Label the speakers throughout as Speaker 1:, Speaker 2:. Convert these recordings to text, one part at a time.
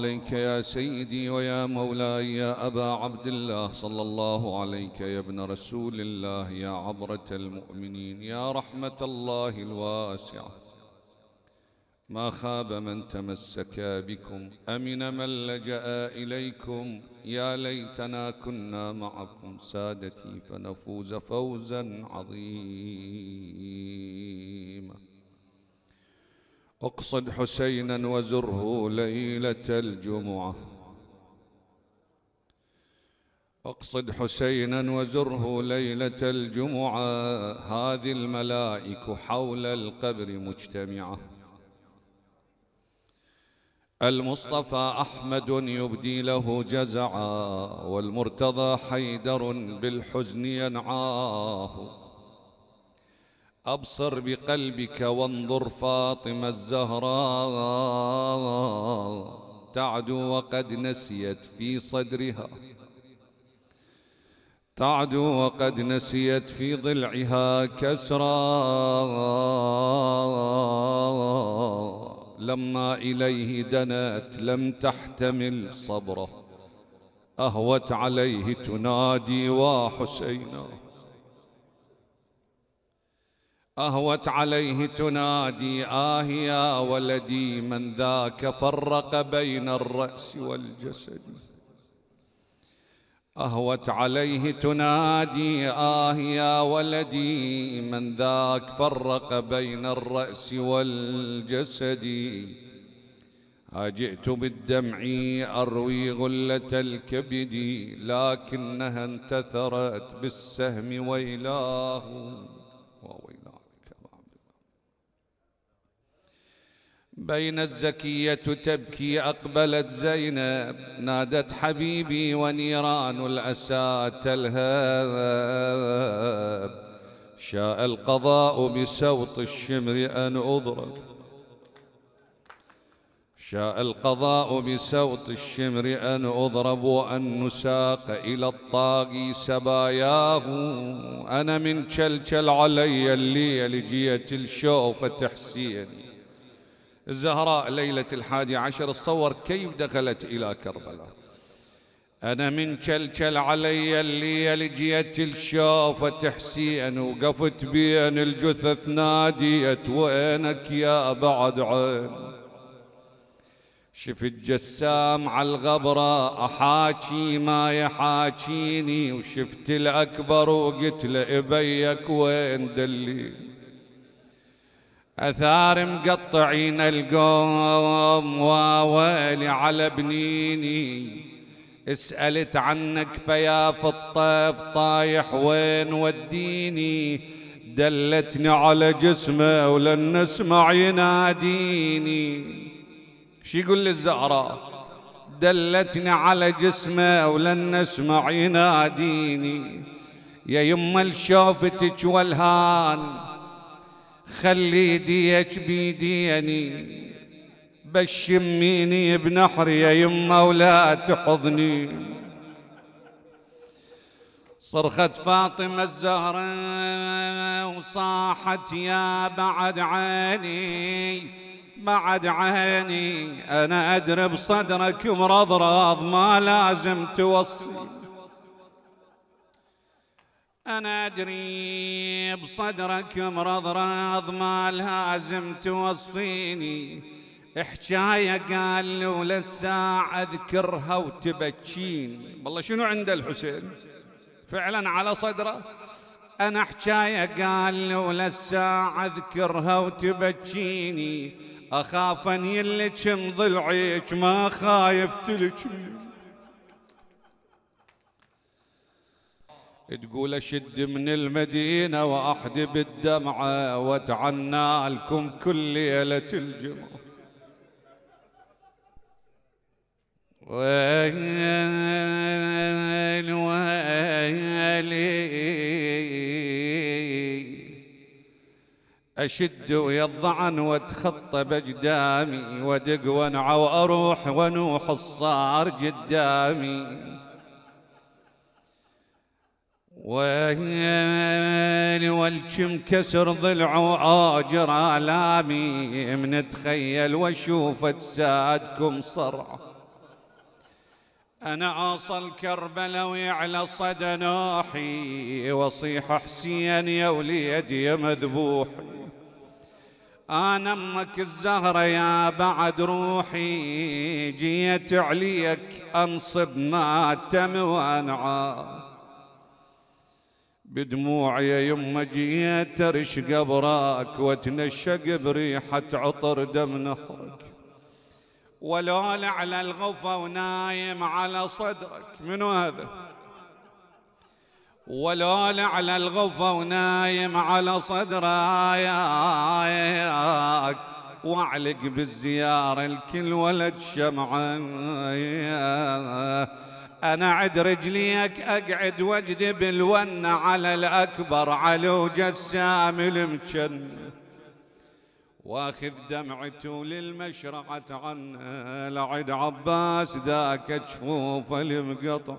Speaker 1: عليك يا سيدي ويا مولاي يا أبا عبد الله صلى الله عليك يا ابن رسول الله يا عبرة المؤمنين يا رحمة الله الواسعة ما خاب من تمسك بكم أمن من لجأ إليكم يا ليتنا كنا معكم سادتي فنفوز فوزا عظيما اقصد حسينا وزره ليلة الجمعة اقصد حسينا وزره ليلة الجمعة هذه الملائك حول القبر مجتمعة المصطفى أحمد يبدي له جزعا والمرتضى حيدر بالحزن ينعاه أبصر بقلبك وانظر فاطمة الزهراء تعدو وقد نسيت في صدرها تعدو وقد نسيت في ضلعها كسرا لما إليه دنت لم تحتمل صبره أهوت عليه تنادي حسينا أهوت عليه تنادي آه يا ولدي من ذاك فرق بين الرأس والجسد أهوت عليه تنادي آه يا ولدي من ذاك فرق بين الرأس والجسد ها جئت بالدمع أروي غلة الكبد لكنها انتثرت بالسهم ويلاه بين الزكية تبكي أقبلت زينب نادت حبيبي ونيران الأسى تلهب شاء القضاء بسوط الشمر أن أضرب شاء القضاء بسوط الشمر أن أضرب وأن نساق إلى الطاغي سباياه أنا من شلشل علي الليل جيت الشوفة تحسيني الزهراء ليلة الحادي عشر تصور كيف دخلت إلى كربلاء أنا من كلكل علي اللي لجيت الشوفة حسين وقفت بين الجثث ناديت وينك يا بعد عين شفت جسام على الغبرة أحاكي ما يحاكيني وشفت الأكبر وقلت له إبيك وين دليل أثار مقطعين القوم واويلي على بنيني اسألت عنك فيا في الطيف طايح وين وديني دلتني على جسمه ولن نسمع يناديني شو يقول للزهراء دلتني على جسمه ولن نسمع يناديني يا يما شوفتك والهان خلي ديك بيديني بشميني بنحر يا يما ولا تحضني صرخت فاطمة الزهراء وصاحت يا بعد عيني بعد عيني أنا أدري بصدرك مرضرض ما لازم توصي أنا أدري مرض راض ما لازم توصيني احجاية قال له للساعة أذكرها وتبكيني والله شنو عند الحسين فعلا على صدره أنا حجاية قال له للساعة أذكرها وتبكيني أخاف أن يلك ضلعيك ما خايف تلكني تقول اشد من المدينة واحد بالدمعة واتعنى لكم كل ليلة الجمعة ويل ويلي أشد ويا الظعن واتخطى بجدامي ودق وانعى واروح ونوح الصار قدامي ويل والجم كسر ضلع وآجر آلامي تخيل وشوف اجسادكم صرع أنا أوصل كربلوي على صدى نوحي وأصيح حسين يا وليد يا مذبوحي أنا أمك الزهرة يا بعد روحي جيت عليك أنصب ما تم وأنعام بدموعي يما جيت ارش قبرك واتنشق بريحة عطر دم نخرك ولول على الغفا ونايم على صدرك منو هذا ولول على الغفا ونايم على صدرك واعلق بالزيارة الكل ولد شمعة أنا عد رجليك أقعد واجذب الون على الأكبر علو جسام المكن واخذ دمعته للمشرعة عنا لعد عباس ذاك جفوف المقطع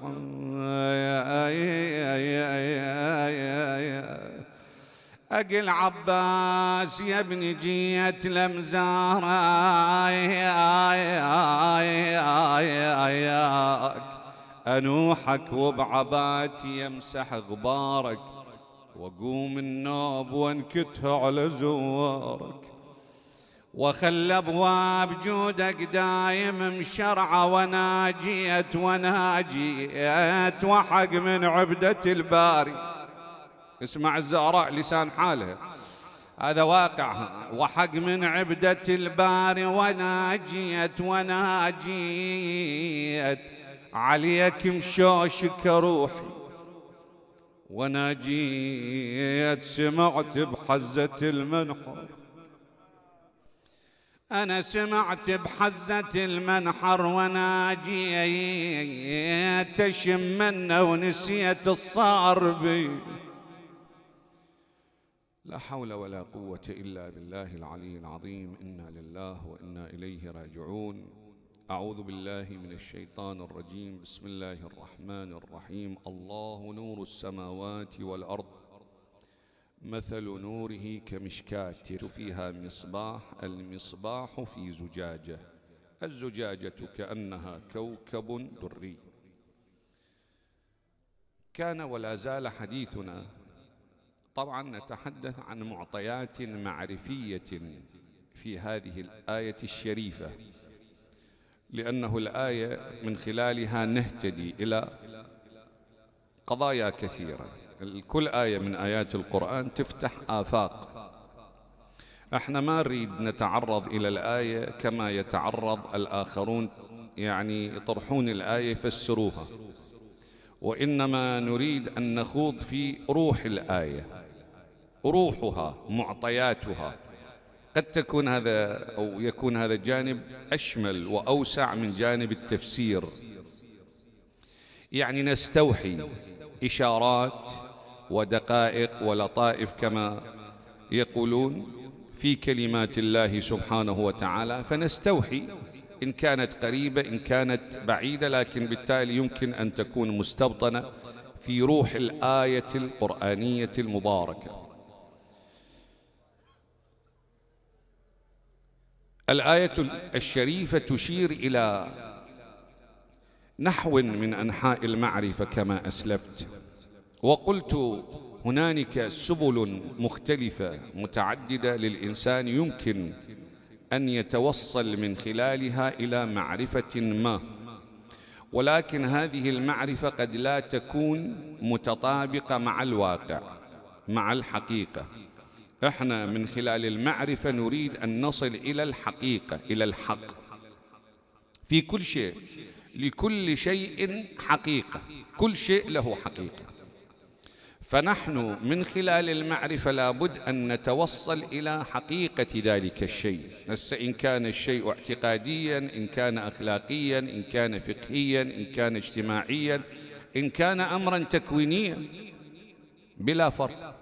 Speaker 1: أقل عباس يا ابن جيت لمزارك أنوحك وبعباتي يمسح غبارك وأقوم النوب وانكتها على زوارك وخل ابواب جودك دايم مشرعه وانا جيت وانا جيت وحق من عبده الباري اسمع الزهراء لسان حالها هذا واقعها وحق من عبده الباري وانا جيت وانا جيت عليك مشوشك روحي وانا جيت سمعت بحزة المنحر أنا سمعت بحزة المنحر وأنا جيت أشم منه ونسيت الصار بي لا حول ولا قوة إلا بالله العلي العظيم إنا لله وإنا إليه راجعون أعوذ بالله من الشيطان الرجيم بسم الله الرحمن الرحيم الله نور السماوات والأرض مثل نوره كمشكات فيها مصباح المصباح في زجاجة الزجاجة كأنها كوكب دري كان ولا زال حديثنا طبعا نتحدث عن معطيات معرفية في هذه الآية الشريفة لأنه الآية من خلالها نهتدي إلى قضايا كثيرة كل آية من آيات القرآن تفتح آفاق احنا ما نريد نتعرض إلى الآية كما يتعرض الآخرون يعني يطرحون الآية يفسروها وإنما نريد أن نخوض في روح الآية روحها معطياتها قد تكون هذا أو يكون هذا الجانب أشمل وأوسع من جانب التفسير يعني نستوحي إشارات ودقائق ولطائف كما يقولون في كلمات الله سبحانه وتعالى فنستوحي إن كانت قريبة إن كانت بعيدة لكن بالتالي يمكن أن تكون مستوطنة في روح الآية القرآنية المباركة الآية الشريفة تشير إلى نحو من أنحاء المعرفة كما أسلفت وقلت هنالك سبل مختلفة متعددة للإنسان يمكن أن يتوصل من خلالها إلى معرفة ما ولكن هذه المعرفة قد لا تكون متطابقة مع الواقع مع الحقيقة احنا من خلال المعرفة نريد أن نصل إلى الحقيقة إلى الحق في كل شيء لكل شيء حقيقة كل شيء له حقيقة فنحن من خلال المعرفة لابد أن نتوصل إلى حقيقة ذلك الشيء هسه إن كان الشيء اعتقاديا إن كان أخلاقيا إن كان فقهيا إن كان اجتماعيا إن كان أمرا تكوينيا بلا فرق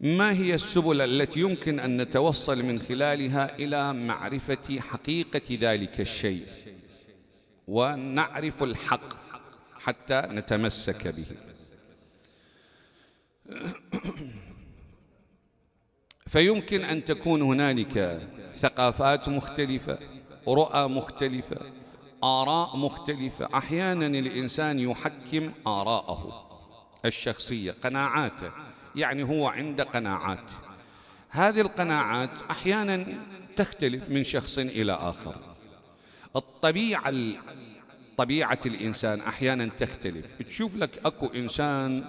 Speaker 1: ما هي السبل التي يمكن أن نتوصل من خلالها إلى معرفة حقيقة ذلك الشيء ونعرف الحق حتى نتمسك به فيمكن أن تكون هنالك ثقافات مختلفة رؤى مختلفة آراء مختلفة أحيانا الإنسان يحكم آراءه الشخصية قناعاته يعني هو عنده قناعات هذه القناعات احيانا تختلف من شخص الى اخر الطبيعه طبيعه الانسان احيانا تختلف تشوف لك اكو انسان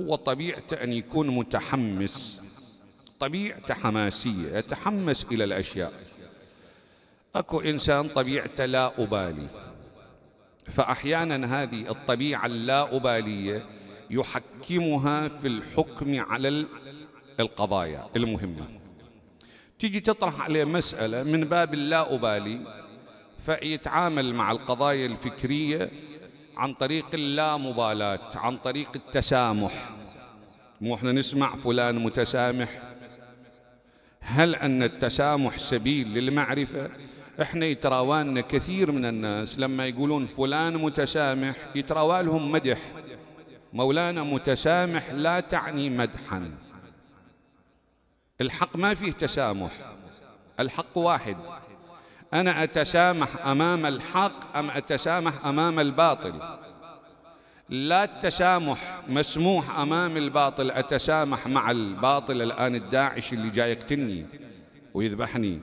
Speaker 1: هو طبيعته ان يكون متحمس طبيعته حماسيه يتحمس الى الاشياء اكو انسان طبيعته لا ابالي فاحيانا هذه الطبيعه اللا اباليه يحكمها في الحكم على القضايا المهمة تيجي تطرح عليه مسألة من باب اللا أبالي فيتعامل مع القضايا الفكرية عن طريق اللامبالاة عن طريق التسامح مو احنا نسمع فلان متسامح هل أن التسامح سبيل للمعرفة احنا يتراوالنا كثير من الناس لما يقولون فلان متسامح يتراوالهم مدح مولانا متسامح لا تعني مدحا الحق ما فيه تسامح الحق واحد أنا أتسامح أمام الحق أم أتسامح أمام الباطل لا التسامح مسموح أمام الباطل أتسامح مع الباطل الآن الداعش اللي جاي يقتلني ويذبحني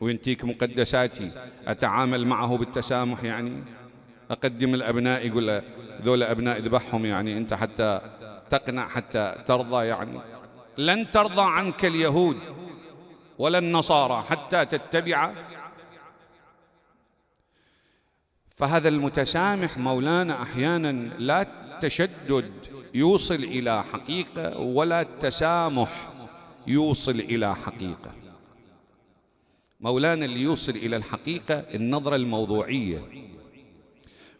Speaker 1: وينتيك مقدساتي أتعامل معه بالتسامح يعني أقدم الأبناء يقول ذول أبناء اذبحهم يعني أنت حتى تقنع حتى ترضى يعني لن ترضى عنك اليهود ولا النصارى حتى تتبع فهذا المتسامح مولانا أحيانا لا التشدد يوصل إلى حقيقة ولا التسامح يوصل إلى حقيقة مولانا اللي يوصل إلى الحقيقة النظرة الموضوعية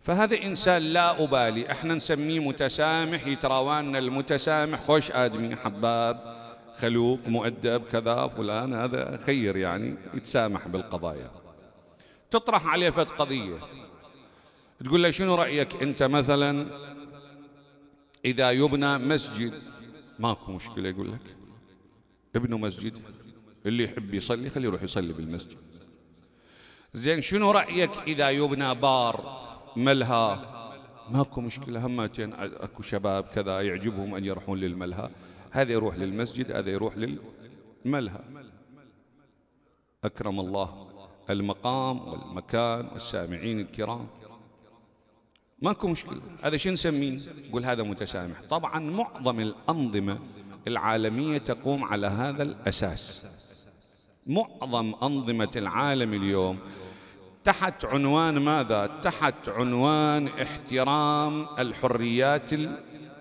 Speaker 1: فهذا إنسان لا أبالي احنا نسميه متسامح يتراوان المتسامح خوش آدمي حباب خلوق مؤدب كذا فلان هذا خير يعني يتسامح بالقضايا تطرح عليه فت قضية تقول له شنو رأيك أنت مثلا إذا يبنى مسجد ماكو مشكلة يقول لك ابنوا مسجد اللي يحب يصلي خليه يروح يصلي بالمسجد زين شنو رأيك إذا يبنى بار ملهى ماكو مشكلة همتين أكو شباب كذا يعجبهم أن يروحون للملهى هذا يروح للمسجد هذا يروح للملهى أكرم الله المقام والمكان والسامعين الكرام ماكو مشكلة هذا شو نسميه قل هذا متسامح طبعا معظم الأنظمة العالمية تقوم على هذا الأساس معظم أنظمة العالم اليوم تحت عنوان ماذا؟ تحت عنوان احترام الحريات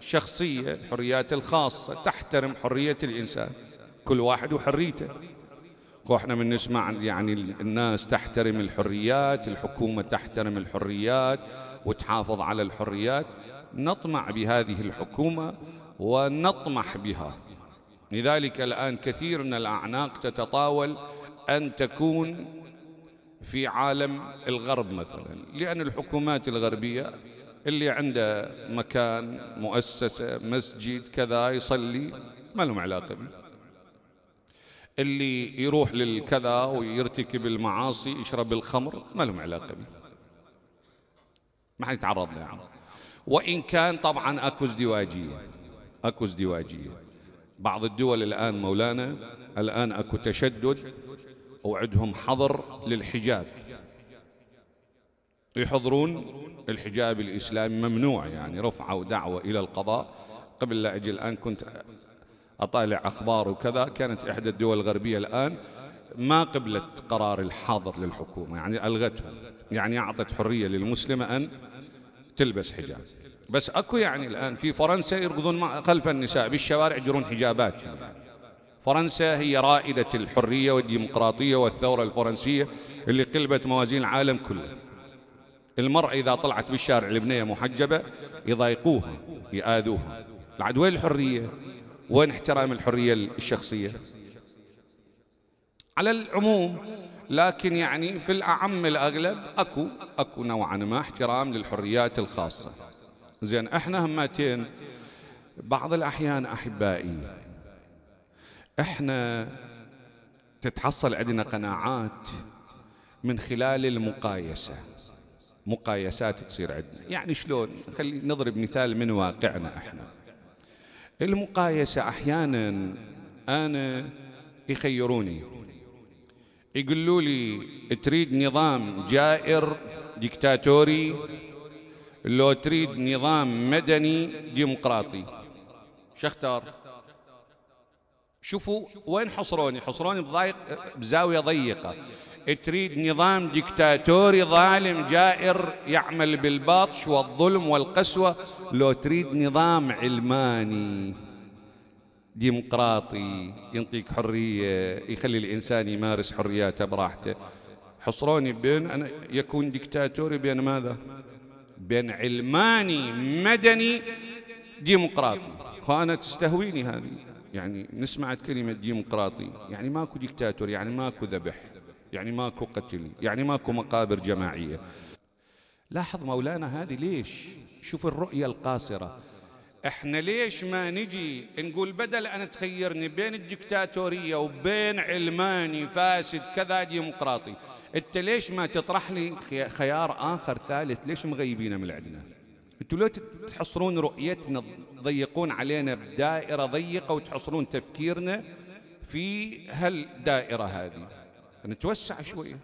Speaker 1: الشخصية الحريات الخاصة تحترم حرية الإنسان كل واحد وحريته واحنا من نسمع يعني الناس تحترم الحريات الحكومة تحترم الحريات وتحافظ على الحريات نطمع بهذه الحكومة ونطمح بها لذلك الآن كثير من الأعناق تتطاول أن تكون في عالم الغرب مثلا لأن الحكومات الغربية اللي عنده مكان مؤسسة مسجد كذا يصلي ما لهم علاقة بي. اللي يروح للكذا ويرتكب المعاصي يشرب الخمر ما لهم علاقة به ما حد يتعرض له يعني. وإن كان طبعا أكو ازدواجية أكو ازدواجية بعض الدول الآن مولانا الآن أكو تشدد وعدهم حظر للحجاب يحضرون الحجاب الإسلامي ممنوع يعني رفعوا دعوة إلى القضاء قبل لا أجي الآن كنت أطالع أخبار وكذا كانت إحدى الدول الغربية الآن ما قبلت قرار الحاضر للحكومة يعني ألغته يعني أعطت حرية للمسلمة أن تلبس حجاب بس أكو يعني الآن في فرنسا يركضون خلف النساء بالشوارع يجرون حجابات يعني. فرنسا هي رائدة الحرية والديمقراطية والثورة الفرنسية اللي قلبت موازين العالم كله المرأة إذا طلعت بالشارع البنية محجبة يضايقوها يآذوها العد وين الحرية وين احترام الحرية الشخصية على العموم لكن يعني في الأعم الأغلب أكو أكو نوعا ما احترام للحريات الخاصة زين احنا همتين بعض الأحيان أحبائي احنا تتحصل عندنا قناعات من خلال المقايسة مقايسات تصير عندنا يعني شلون خلي نضرب مثال من واقعنا احنا المقايسة احيانا انا يخيروني يقولوا لي تريد نظام جائر ديكتاتوري لو تريد نظام مدني ديمقراطي شختار شوفوا وين حصروني حصروني بضايق بزاوية ضيقة تريد نظام ديكتاتوري ظالم جائر يعمل بالباطش والظلم والقسوة لو تريد نظام علماني ديمقراطي ينطيك حرية يخلي الإنسان يمارس حرياته براحته حصروني بين أن يكون ديكتاتوري بين ماذا بين علماني مدني ديمقراطي خانة تستهويني هذه يعني نسمع كلمة ديمقراطي يعني ماكو ديكتاتور يعني ماكو ذبح يعني ماكو قتل يعني ماكو مقابر جماعية لاحظ مولانا هذه ليش شوف الرؤية القاصرة احنا ليش ما نجي نقول بدل ان تخيرني بين الدكتاتورية وبين علماني فاسد كذا ديمقراطي انت ليش ما تطرح لي خيار اخر ثالث ليش مغيبينه من عندنا انتوا لو تحصرون رؤيتنا تضيقون علينا بدائرة ضيقة وتحصرون تفكيرنا في هالدائرة هذه نتوسع شوية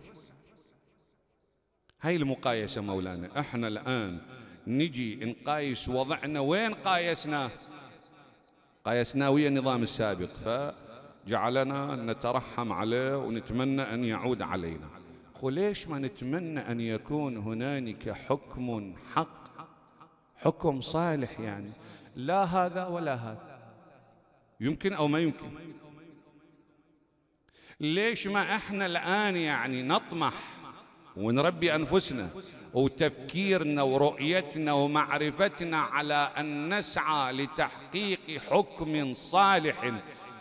Speaker 1: هاي المقايسة مولانا احنا الآن نجي نقايس وضعنا وين قايسناه قايسناه ويا النظام السابق فجعلنا نترحم عليه ونتمنى أن يعود علينا خو ما نتمنى أن يكون هنالك حكم حق حكم صالح يعني لا هذا ولا هذا يمكن أو ما يمكن ليش ما احنا الآن يعني نطمح ونربي أنفسنا وتفكيرنا ورؤيتنا ومعرفتنا على أن نسعى لتحقيق حكم صالح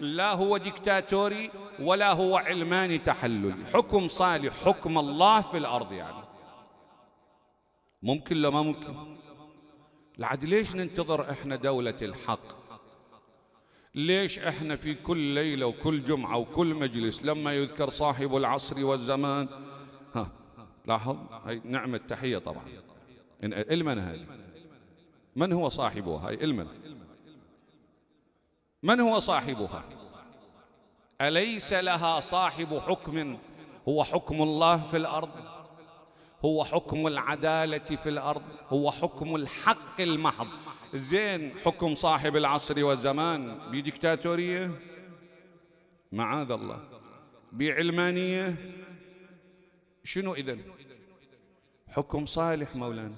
Speaker 1: لا هو ديكتاتوري ولا هو علماني تحللي حكم صالح حكم الله في الأرض يعني ممكن لو ما ممكن لعد ليش ننتظر احنا دولة الحق ليش احنا في كل ليلة وكل جمعة وكل مجلس لما يذكر صاحب العصر والزمان ها لاحظ هاي نعمة تحية طبعا المن هاي من هو صاحبها هاي المن من هو صاحبها أليس لها صاحب حكم هو حكم الله في الأرض هو حكم العدالة في الأرض هو حكم الحق المحض زين حكم صاحب العصر والزمان بديكتاتورية معاذ الله بعلمانية شنو إذا حكم صالح مولانا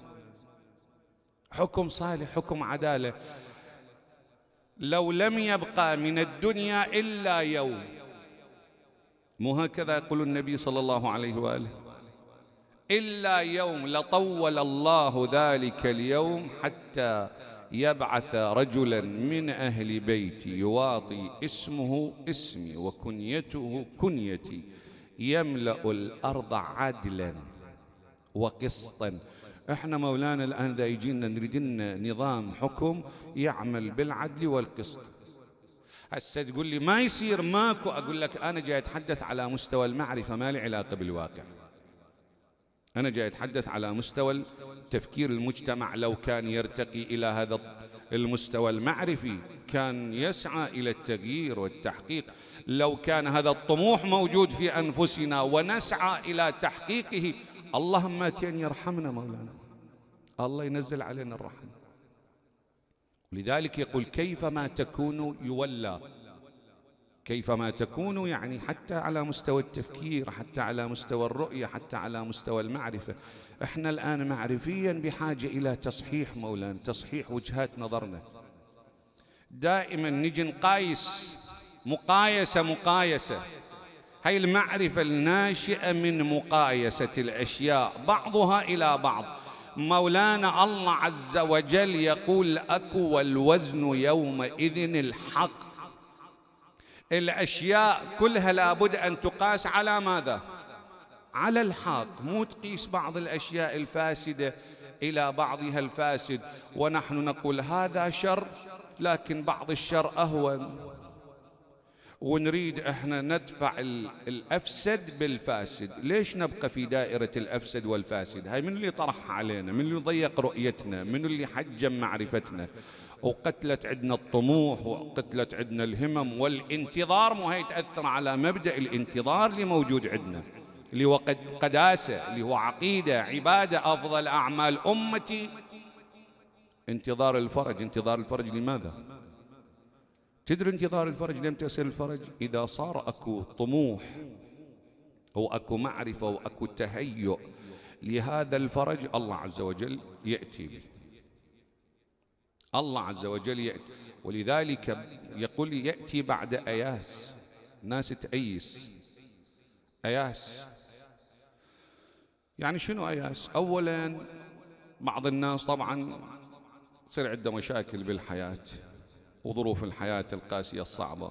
Speaker 1: حكم صالح حكم عدالة لو لم يبقى من الدنيا إلا يوم مو هكذا يقول النبي صلى الله عليه وآله إلا يوم لطول الله ذلك اليوم حتى يبعث رجلا من أهل بيتي يواطي اسمه اسمي وكنيته كنيتي يملأ الأرض عدلا وقسطا احنا مولانا الآن إذا يجينا نريد نظام حكم يعمل بالعدل والقسط هسه تقول لي ما يصير ماكو أقول لك أنا جاي أتحدث على مستوى المعرفة ما لي علاقة بالواقع أنا جاي أتحدث على مستوى تفكير المجتمع لو كان يرتقي إلى هذا المستوى المعرفي كان يسعى إلى التغيير والتحقيق لو كان هذا الطموح موجود في أنفسنا ونسعى إلى تحقيقه اللهم أتين يرحمنا مولانا الله ينزل علينا الرحمة لذلك يقول كيفما تكون يولى كيفما تكون يعني حتى على مستوى التفكير حتى على مستوى الرؤية حتى على مستوى المعرفة احنا الآن معرفيا بحاجة إلى تصحيح مولانا تصحيح وجهات نظرنا دائما نجي نقايس مقايسة مقايسة هاي المعرفة الناشئة من مقايسة الأشياء بعضها إلى بعض مولانا الله عز وجل يقول أكو الوزن يومئذ الحق الأشياء كلها لابد أن تقاس على ماذا على الحق مو تقيس بعض الأشياء الفاسدة إلى بعضها الفاسد ونحن نقول هذا شر لكن بعض الشر أهون ونريد احنا ندفع الافسد بالفاسد ليش نبقى في دائره الافسد والفاسد هاي من اللي طرحها علينا من اللي ضيق رؤيتنا من اللي حجم معرفتنا وقتلت عندنا الطموح وقتلت عندنا الهمم والانتظار مو هي تأثر على مبدأ الانتظار اللي موجود عندنا اللي هو قداسة اللي هو عقيدة عبادة أفضل أعمال أمتي انتظار الفرج انتظار الفرج لماذا تدري انتظار الفرج لم يصير الفرج إذا صار أكو طموح وأكو معرفة وأكو تهيؤ لهذا الفرج الله عز وجل يأتي به الله عز وجل يأتي ولذلك يقول يأتي بعد أياس ناس تأيس أياس يعني شنو أياس أولا بعض الناس طبعا تصير عنده مشاكل بالحياة وظروف الحياة القاسية الصعبة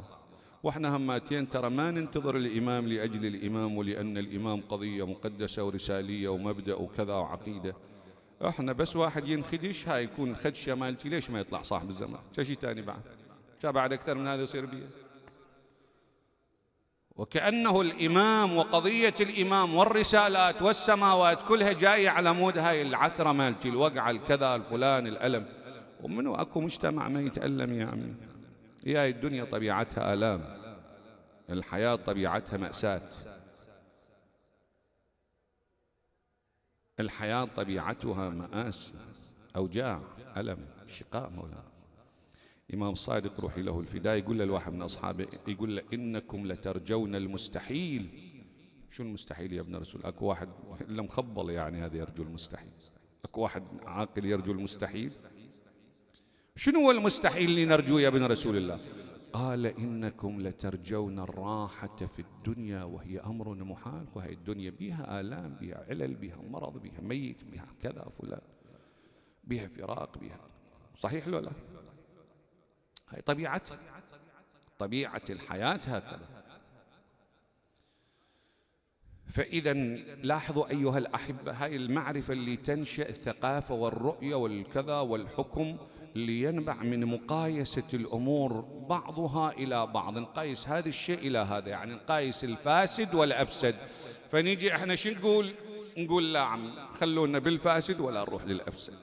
Speaker 1: واحنا هماتين ترى ما ننتظر الإمام لأجل الإمام ولأن الإمام قضية مقدسة ورسالية ومبدأ وكذا وعقيدة احنا بس واحد ينخدش هاي يكون خدشه مالتي ليش ما يطلع صاحب الزمان شيء ثاني بعد بعد اكثر من هذا يصير بيه وكأنه الإمام وقضية الإمام والرسالات والسماوات كلها جاية على مود هاي العثرة مالتي الوقعة الكذا الفلان الألم ومنو أكو مجتمع ما يتألم يا عمي هي الدنيا طبيعتها آلام الحياة طبيعتها مأساة الحياة طبيعتها مآسي أوجاع ألم شقاء مولانا إمام صادق روحي له الفداء يقول للواحد من أصحابه يقول له إنكم لترجون المستحيل شو المستحيل يا ابن رسول أكو واحد إلا مخبل يعني هذا يرجو المستحيل أكو واحد عاقل يرجو المستحيل شنو هو المستحيل اللي نرجوه يا ابن رسول الله قال إنكم لترجون الراحة في الدنيا وهي أمر محال وهي الدنيا بها آلام بها علل بها مرض بها ميت بها كذا فلان بها فراق بها صحيح لو لا هي طبيعتها طبيعة الحياة هكذا فإذا لاحظوا أيها الأحبة هاي المعرفة اللي تنشأ الثقافة والرؤية والكذا والحكم لينبع من مقايسة الأمور بعضها إلى بعض نقايس هذا الشيء إلى هذا يعني نقايس الفاسد والأفسد فنيجي احنا شو نقول نقول لا عم خلونا بالفاسد ولا نروح للأفسد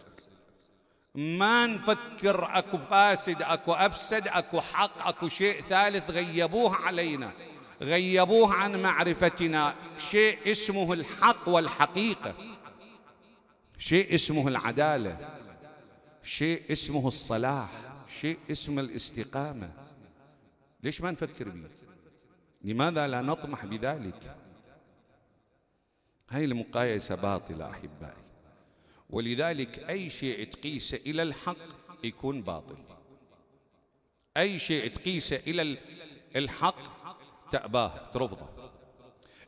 Speaker 1: ما نفكر أكو فاسد أكو أفسد أكو حق أكو شيء ثالث غيبوه علينا غيبوه عن معرفتنا شيء اسمه الحق والحقيقة شيء اسمه العداله شيء اسمه الصلاح شيء اسمه الاستقامة ليش ما نفكر به لماذا لا نطمح بذلك هاي المقايسة باطلة أحبائي ولذلك أي شيء تقيسه إلى الحق يكون باطل أي شيء تقيسه إلى الحق تأباه ترفضه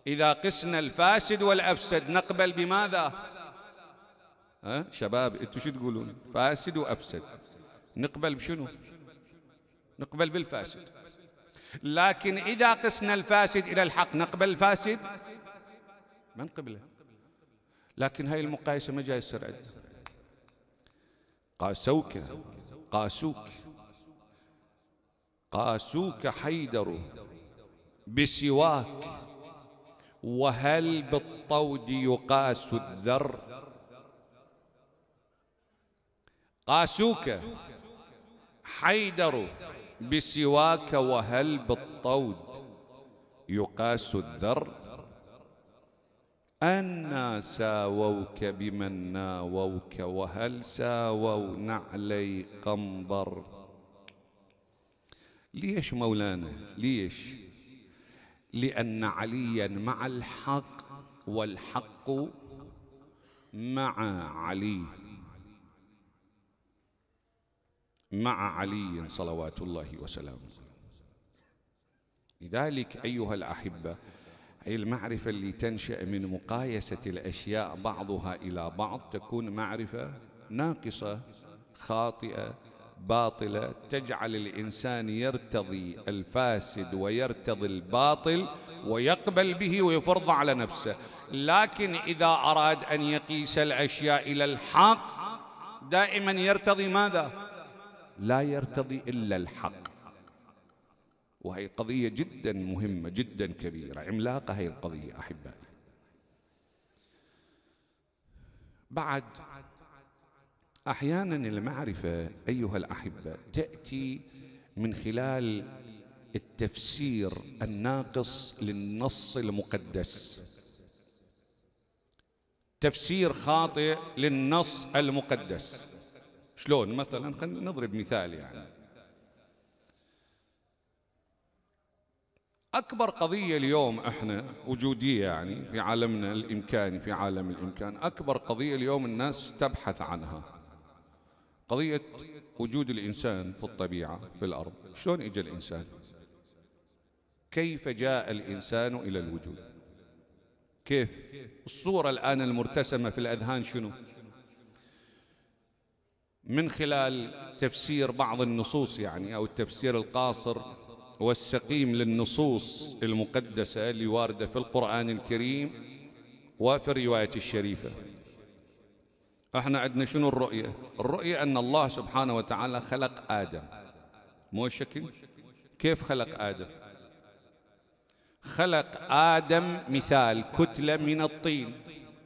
Speaker 1: إذا قسنا الفاسد والأفسد نقبل بماذا ها شباب انتم شو تقولون فاسد وافسد نقبل بشنو نقبل بالفاسد لكن اذا قسنا الفاسد الى الحق نقبل الفاسد ما نقبله لكن هاي المقايسه ما جاي يصير عندنا قاسوك قاسوك قاسوك حيدر بسواك وهل بالطود يقاس الذر قاسوك حيدر بسواك وهل بالطود يقاس الذر أنا ساووك بمن ناووك وهل ساووا نعلي قنبر ليش مولانا ليش لأن عليا مع الحق والحق مع علي مع علي صلوات الله وسلامه لذلك أيها الأحبة هي المعرفة اللي تنشأ من مقايسة الأشياء بعضها إلى بعض تكون معرفة ناقصة خاطئة باطلة تجعل الإنسان يرتضي الفاسد ويرتضي الباطل ويقبل به ويفرض على نفسه لكن إذا أراد أن يقيس الأشياء إلى الحق دائما يرتضي ماذا؟ لا يرتضي إلا الحق وهي قضية جدا مهمة جدا كبيرة عملاقة هي القضية أحبائي بعد أحيانا المعرفة أيها الأحبة تأتي من خلال التفسير الناقص للنص المقدس تفسير خاطئ للنص المقدس شلون مثلا خلينا نضرب مثال يعني أكبر قضية اليوم إحنا وجودية يعني في عالمنا الإمكاني في عالم الإمكان أكبر قضية اليوم الناس تبحث عنها قضية وجود الإنسان في الطبيعة في الأرض شلون إجا الإنسان كيف جاء الإنسان إلى الوجود كيف الصورة الآن المرتسمة في الأذهان شنو من خلال تفسير بعض النصوص يعني أو التفسير القاصر والسقيم للنصوص المقدسة اللي واردة في القرآن الكريم وفي الرواية الشريفة احنا عندنا شنو الرؤية الرؤية أن الله سبحانه وتعالى خلق آدم مو شكل؟ كيف خلق آدم خلق آدم مثال كتلة من الطين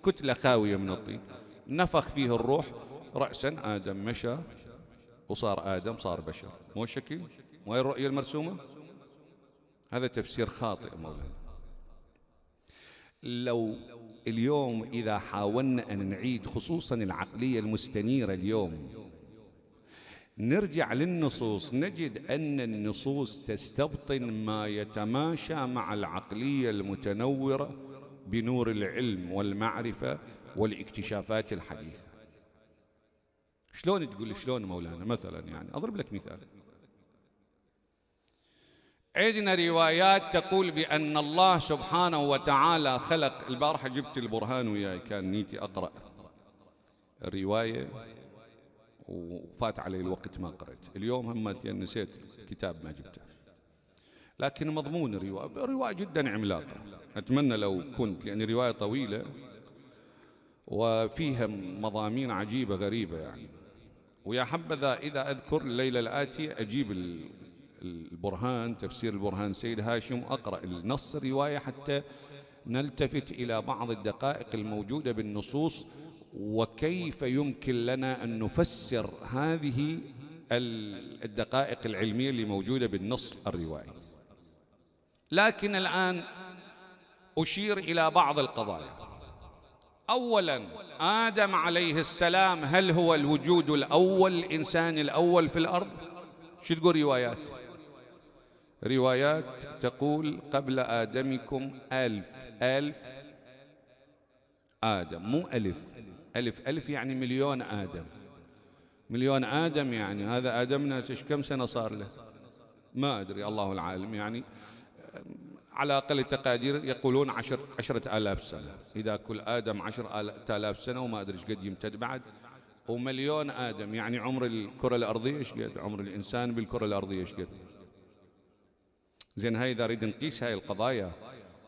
Speaker 1: كتلة خاوية من الطين نفخ فيه الروح رأسا آدم مشى وصار آدم صار بشر مو شكل مو هي الرؤية المرسومة هذا تفسير خاطئ مولانا لو اليوم إذا حاولنا أن نعيد خصوصا العقلية المستنيرة اليوم نرجع للنصوص نجد أن النصوص تستبطن ما يتماشى مع العقلية المتنورة بنور العلم والمعرفة والاكتشافات الحديثة شلون تقول شلون مولانا مثلا يعني أضرب لك مثال عندنا روايات تقول بأن الله سبحانه وتعالى خلق البارحة جبت البرهان وياي كان نيتي أقرأ الرواية وفات علي الوقت ما قرأت اليوم هم نسيت كتاب ما جبته لكن مضمون الرواية رواية جدا عملاقة أتمنى لو كنت لأن رواية طويلة وفيها مضامين عجيبة غريبة يعني ويا حبذا إذا أذكر الليلة الآتية أجيب البرهان تفسير البرهان سيد هاشم أقرأ النص الرواية حتى نلتفت إلى بعض الدقائق الموجودة بالنصوص وكيف يمكن لنا أن نفسر هذه الدقائق العلمية اللي موجودة بالنص الروائي لكن الآن أشير إلى بعض القضايا اولا ادم عليه السلام هل هو الوجود الاول الانسان الاول في الارض شو تقول روايات روايات تقول قبل ادمكم الف الف ادم مو الف الف الف يعني مليون ادم مليون ادم يعني هذا ادمنا كم سنه صار له ما ادري الله العالم يعني على أقل تقادير يقولون عشر عشرة آلاف سنة إذا كل آدم عشر آلاف سنة وما أدري ايش قد يمتد بعد ومليون آدم يعني عمر الكرة الأرضية ايش قد عمر الإنسان بالكرة الأرضية ايش قد زين هاي إذا أريد نقيس هاي القضايا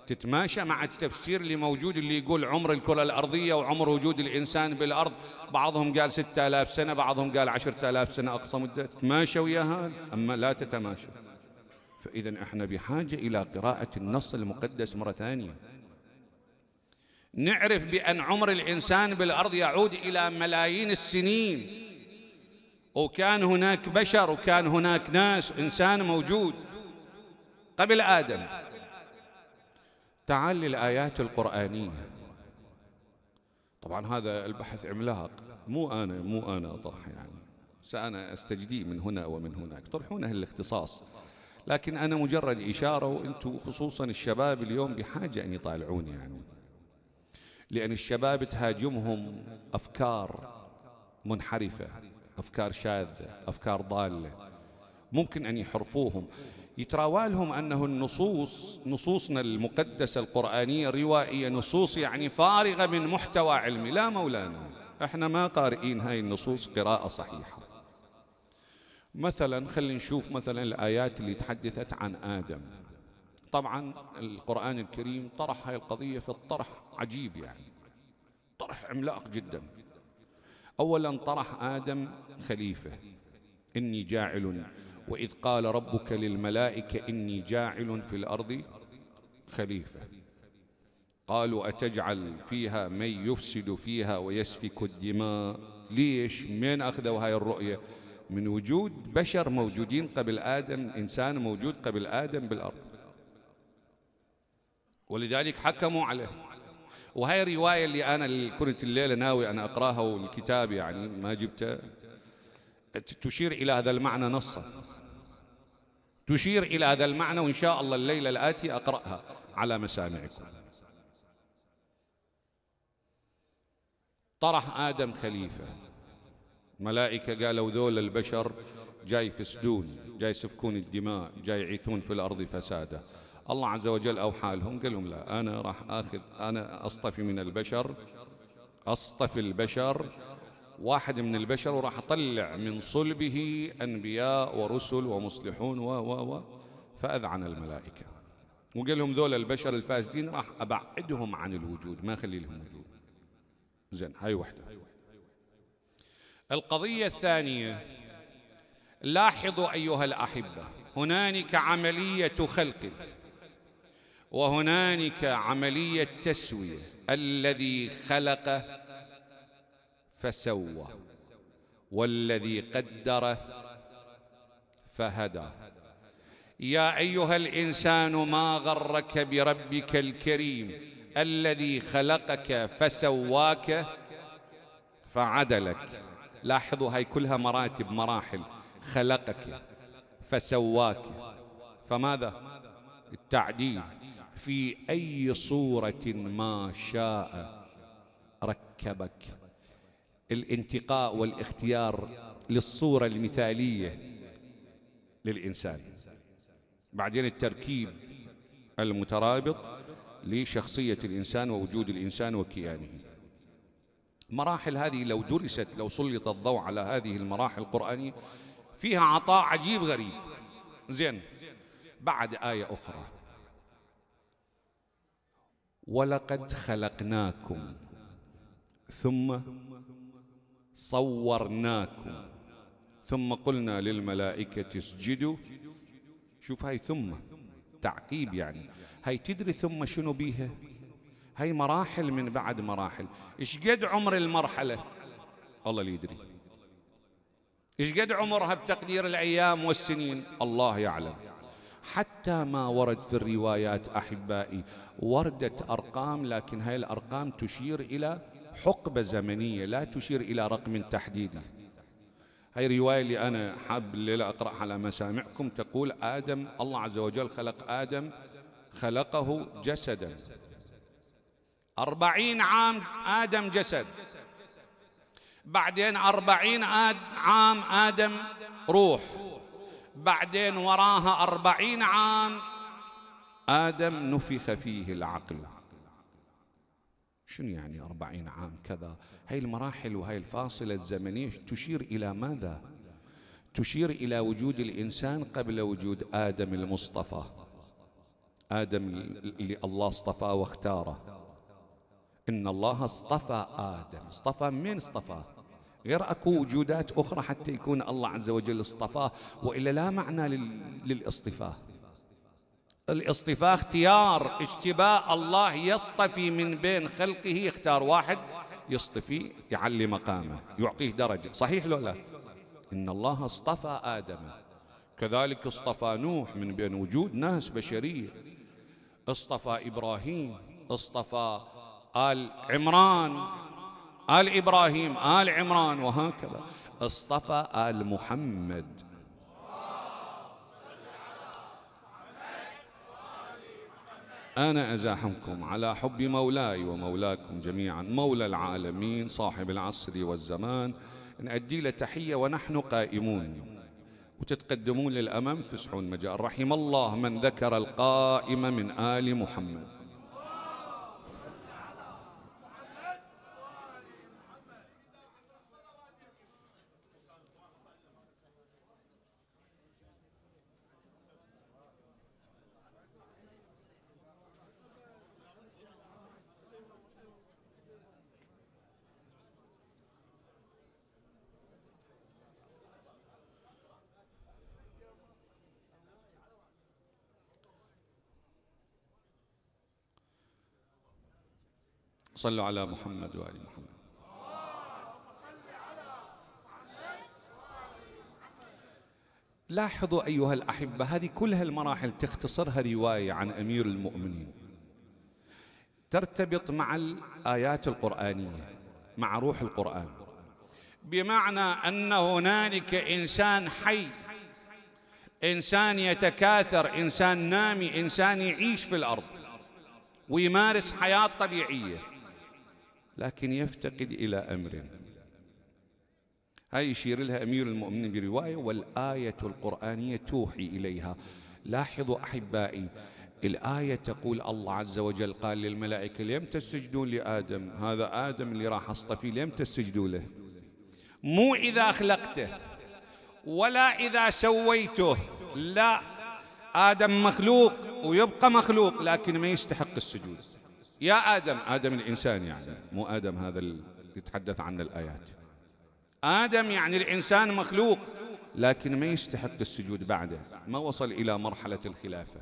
Speaker 1: تتماشى مع التفسير اللي موجود اللي يقول عمر الكرة الأرضية وعمر وجود الإنسان بالأرض بعضهم قال ستة آلاف سنة بعضهم قال عشرة آلاف سنة أقصى مدة تتماشى وياها أما لا تتماشى فإذا احنا بحاجة إلى قراءة النص المقدس مرة ثانية نعرف بأن عمر الإنسان بالأرض يعود إلى ملايين السنين وكان هناك بشر وكان هناك ناس إنسان موجود قبل آدم تعال للآيات القرآنية طبعا هذا البحث عملاق مو أنا مو أنا أطرح يعني سأنا أستجدي من هنا ومن هناك طرحونه الاختصاص لكن أنا مجرد إشارة وأنتم خصوصا الشباب اليوم بحاجة أن يطالعون يعني لأن الشباب تهاجمهم أفكار منحرفة أفكار شاذة أفكار ضالة ممكن أن يحرفوهم يتراوالهم أنه النصوص نصوصنا المقدسة القرآنية الروائية نصوص يعني فارغة من محتوى علمي لا مولانا احنا ما قارئين هاي النصوص قراءة صحيحة مثلا خلينا نشوف مثلا الآيات اللي تحدثت عن آدم طبعا القرآن الكريم طرح هاي القضية في الطرح عجيب يعني طرح عملاق جدا أولا طرح آدم خليفة إني جاعل وإذ قال ربك للملائكة إني جاعل في الأرض خليفة قالوا أتجعل فيها من يفسد فيها ويسفك الدماء ليش من أخذوا هاي الرؤية من وجود بشر موجودين قبل آدم إنسان موجود قبل آدم بالأرض ولذلك حكموا عليه وهي الرواية اللي أنا كنت الليلة ناوي أن أقرأها والكتاب يعني ما جبته تشير إلى هذا المعنى نصا تشير إلى هذا المعنى وإن شاء الله الليلة الآتي أقرأها على مسامعكم طرح آدم خليفة ملائكة قالوا ذول البشر جاي يفسدون جاي يسفكون الدماء جاي يعيثون في الأرض فسادا الله عز وجل أوحى لهم قال لهم لا أنا راح آخذ أنا أصطفي من البشر أصطفي البشر واحد من البشر وراح أطلع من صلبه أنبياء ورسل ومصلحون و و و فأذعن الملائكة وقال لهم ذول البشر الفاسدين راح أبعدهم عن الوجود ما أخلي لهم وجود زين هاي وحدة القضية الثانية لاحظوا أيها الأحبة هنالك عملية خلق وهنالك عملية تسوية الذي خلق فسوى والذي قدر فهدى يا أيها الإنسان ما غرك بربك الكريم الذي خلقك فسواك فعدلك لاحظوا هاي كلها مراتب مراحل خلقك فسواك فماذا التعديل في أي صورة ما شاء ركبك الانتقاء والاختيار للصورة المثالية للإنسان بعدين التركيب المترابط لشخصية الإنسان ووجود الإنسان وكيانه المراحل هذه لو درست لو سلط الضوء على هذه المراحل القرآنية فيها عطاء عجيب غريب زين بعد آية أخرى ولقد خلقناكم ثم صورناكم ثم قلنا للملائكة اسجدوا شوف هاي ثم تعقيب يعني هاي تدري ثم شنو بيها هاي مراحل من بعد مراحل ايش قد عمر المرحلة الله اللي يدري ايش قد عمرها بتقدير الأيام والسنين الله يعلم حتى ما ورد في الروايات أحبائي وردت أرقام لكن هاي الأرقام تشير إلى حقبة زمنية لا تشير إلى رقم تحديدي هاي رواية اللي أنا حاب الليلة أقرأها على مسامعكم تقول آدم الله عز وجل خلق آدم خلقه جسدا أربعين عام آدم جسد بعدين أربعين عام آدم روح بعدين وراها أربعين عام آدم نفخ فيه العقل شنو يعني أربعين عام كذا هاي المراحل وهاي الفاصلة الزمنية تشير إلى ماذا تشير إلى وجود الإنسان قبل وجود آدم المصطفى آدم اللي الله اصطفاه واختاره إن الله اصطفى آدم اصطفى من اصطفاه غير أكو وجودات أخرى حتى يكون الله عز وجل اصطفاه وإلا لا معنى للاصطفاء الاصطفاء اختيار اجتباء الله يصطفي من بين خلقه يختار واحد يصطفي يعلي مقامه يعطيه درجة صحيح لو لا إن الله اصطفى آدم كذلك اصطفى نوح من بين وجود ناس بشرية اصطفى إبراهيم اصطفى آل عمران آل إبراهيم آل عمران وهكذا اصطفى آل محمد أنا أزاحمكم على حب مولاي ومولاكم جميعا مولى العالمين صاحب العصر والزمان نأدي له تحية ونحن قائمون وتتقدمون للأمام فسحون مجال رحم الله من ذكر القائم من آل محمد صلوا على محمد وآل محمد لاحظوا أيها الأحبة هذه كل هالمراحل تختصرها رواية عن أمير المؤمنين ترتبط مع الآيات القرآنية مع روح القرآن بمعنى أن هنالك إنسان حي إنسان يتكاثر إنسان نامي إنسان يعيش في الأرض ويمارس حياة طبيعية لكن يفتقد إلى أمر هاي يشير لها أمير المؤمنين برواية والآية القرآنية توحي إليها لاحظوا أحبائي الآية تقول الله عز وجل قال للملائكة لم تسجدوا لآدم هذا آدم اللي راح أصطفيه لم تسجدوا له مو إذا خلقته ولا إذا سويته لا آدم مخلوق ويبقى مخلوق لكن ما يستحق السجود يا آدم آدم الإنسان يعني مو آدم هذا اللي يتحدث عن الآيات آدم يعني الإنسان مخلوق لكن ما يستحق السجود بعده ما وصل إلى مرحلة الخلافة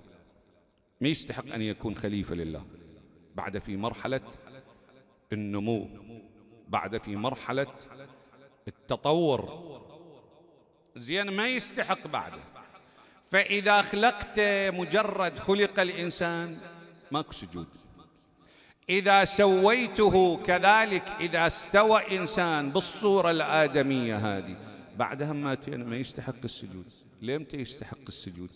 Speaker 1: ما يستحق أن يكون خليفة لله بعد في مرحلة النمو بعد في مرحلة التطور زين ما يستحق بعده فإذا خلقت مجرد خلق الإنسان ماكو سجود اذا سويته كذلك اذا استوى انسان بالصوره الادميه هذه بعدها ماتين يعني ما يستحق السجود لمتى يستحق السجود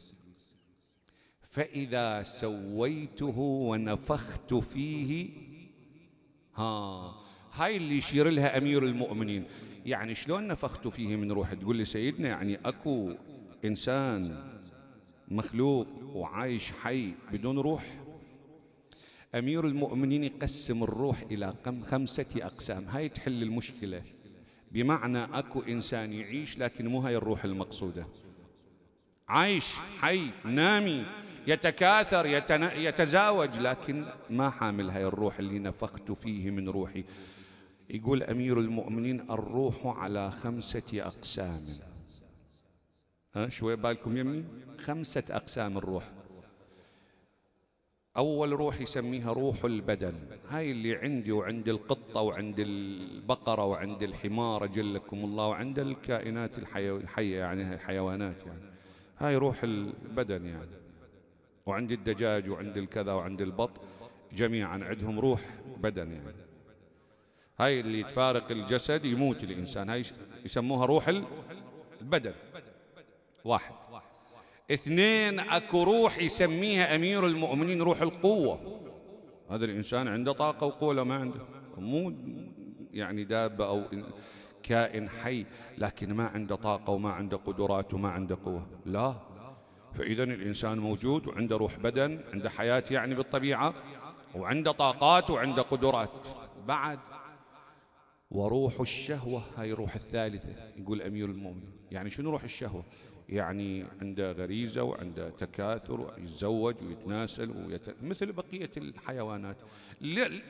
Speaker 1: فاذا سويته ونفخت فيه ها هاي اللي يشير لها امير المؤمنين يعني شلون نفخت فيه من روحه تقول لي سيدنا يعني اكو انسان مخلوق وعايش حي بدون روح أمير المؤمنين يقسم الروح إلى خمسة أقسام هاي تحل المشكلة بمعنى أكو إنسان يعيش لكن مو هاي الروح المقصودة عايش حي نامي يتكاثر يتنا... يتزاوج لكن ما حامل هاي الروح اللي نفخت فيه من روحي يقول أمير المؤمنين الروح على خمسة أقسام ها شوي بالكم يمي خمسة أقسام الروح أول روح يسميها روح البدن هاي اللي عندي وعند القطة وعند البقرة وعند الحمار أجلكم الله وعند الكائنات الحية, الحية يعني الحيوانات يعني هاي روح البدن يعني وعند الدجاج وعند الكذا وعند البط جميعا عندهم روح بدن يعني هاي اللي تفارق الجسد يموت الإنسان هاي يسموها روح البدن واحد اثنين اكو روح يسميها امير المؤمنين روح القوه هذا الانسان عنده طاقه وقوه لا ما عنده مو يعني دابه او كائن حي لكن ما عنده طاقه وما عنده قدرات وما عنده قوه لا فاذا الانسان موجود وعنده روح بدن عنده حياه يعني بالطبيعه وعنده طاقات وعنده قدرات بعد وروح الشهوه هاي الروح الثالثه يقول امير المؤمنين يعني شنو روح الشهوه يعني عنده غريزة وعنده تكاثر ويتزوج ويتناسل ويت... مثل بقية الحيوانات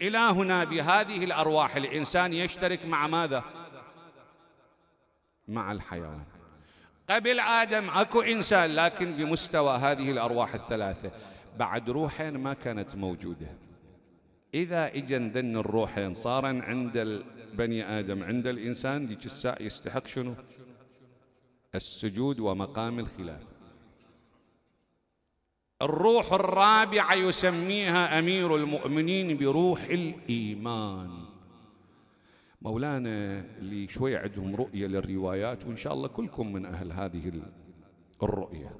Speaker 1: إلى هنا بهذه الأرواح الإنسان يشترك مع ماذا مع الحيوان قبل آدم أكو إنسان لكن بمستوى هذه الأرواح الثلاثة بعد روحين ما كانت موجودة إذا إجن ذن الروحين صار عند بني آدم عند الإنسان ذيك الساعة يستحق شنو السجود ومقام الخلافة الروح الرابعة يسميها أمير المؤمنين بروح الإيمان مولانا اللي شوي عندهم رؤية للروايات وإن شاء الله كلكم من أهل هذه الرؤية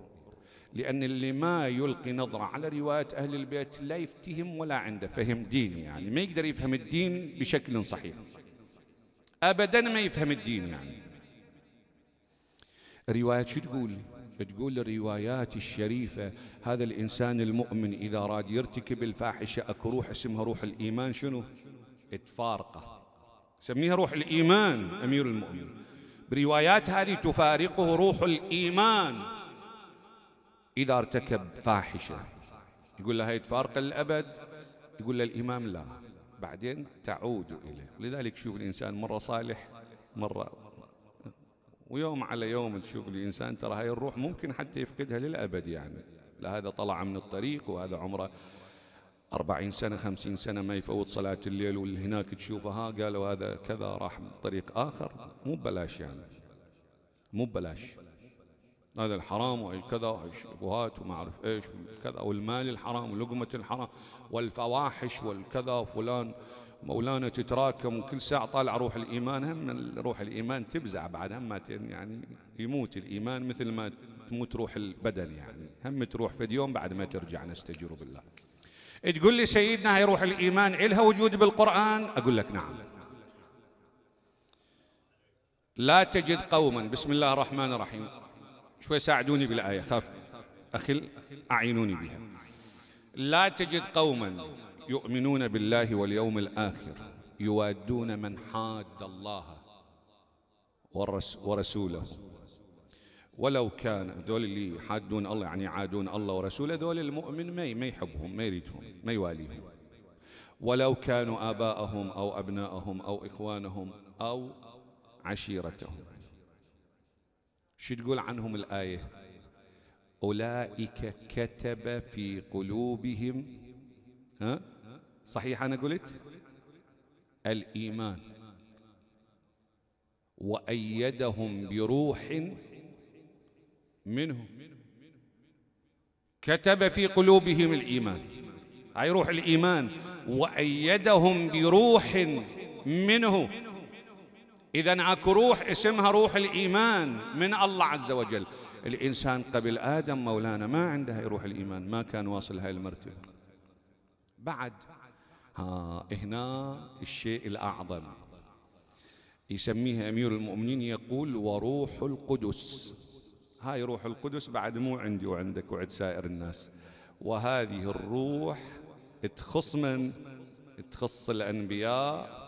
Speaker 1: لأن اللي ما يلقي نظرة على رواية أهل البيت لا يفتهم ولا عنده فهم ديني يعني ما يقدر يفهم الدين بشكل صحيح أبدا ما يفهم الدين يعني رواية شو تقول تقول الروايات الشريفة هذا الإنسان المؤمن إذا راد يرتكب الفاحشة أكو روح اسمها روح الإيمان شنو اتفارقة سميها روح الإيمان أمير المؤمن بروايات هذه تفارقه روح الإيمان إذا ارتكب فاحشة يقول لها يتفارق الأبد يقول الامام لا بعدين تعود إليه لذلك شوف الإنسان مرة صالح مرة ويوم على يوم تشوف الإنسان ترى هاي الروح ممكن حتى يفقدها للأبد يعني لا هذا طلع من الطريق وهذا عمره أربعين سنة خمسين سنة ما يفوت صلاة الليل واللي هناك تشوفه ها قالوا هذا كذا راح طريق آخر مو ببلاش يعني مو ببلاش هذا الحرام وكذا الشبهات وما أعرف إيش وكذا والمال الحرام ولقمة الحرام والفواحش والكذا فلان مولانا تتراكم كل ساعة طالع روح الإيمان هم روح الإيمان تبزع بعد هم يعني يموت الإيمان مثل ما تموت روح البدن يعني هم تروح في يوم بعد ما ترجع نستجير بالله إيه تقول لي سيدنا هي روح الإيمان إلها وجود بالقرآن أقول لك نعم لا تجد قوما بسم الله الرحمن الرحيم شوي ساعدوني بالآية خاف أخل أعينوني بها لا تجد قوما يؤمنون بالله واليوم الآخر يوادون من حاد الله ورسوله ولو كان ذول اللي يحادون الله يعني يعادون الله ورسوله ذول المؤمن ما ما يحبهم ما يريدهم ما يواليهم ولو كانوا آباءهم أو أبناءهم أو إخوانهم أو عشيرتهم شو تقول عنهم الآية أولئك كتب في قلوبهم ها صحيح أنا قلت الإيمان وأيدهم بروح منه كتب في قلوبهم الإيمان هاي روح الإيمان وأيدهم بروح منه إذا أكو روح اسمها روح الإيمان من الله عز وجل الإنسان قبل آدم مولانا ما عنده روح الإيمان ما كان واصل هاي المرتبة بعد ها هنا الشيء الأعظم يسميها أمير المؤمنين يقول وروح القدس هاي روح القدس بعد مو عندي وعندك وعند سائر الناس وهذه الروح تخص من تخص الأنبياء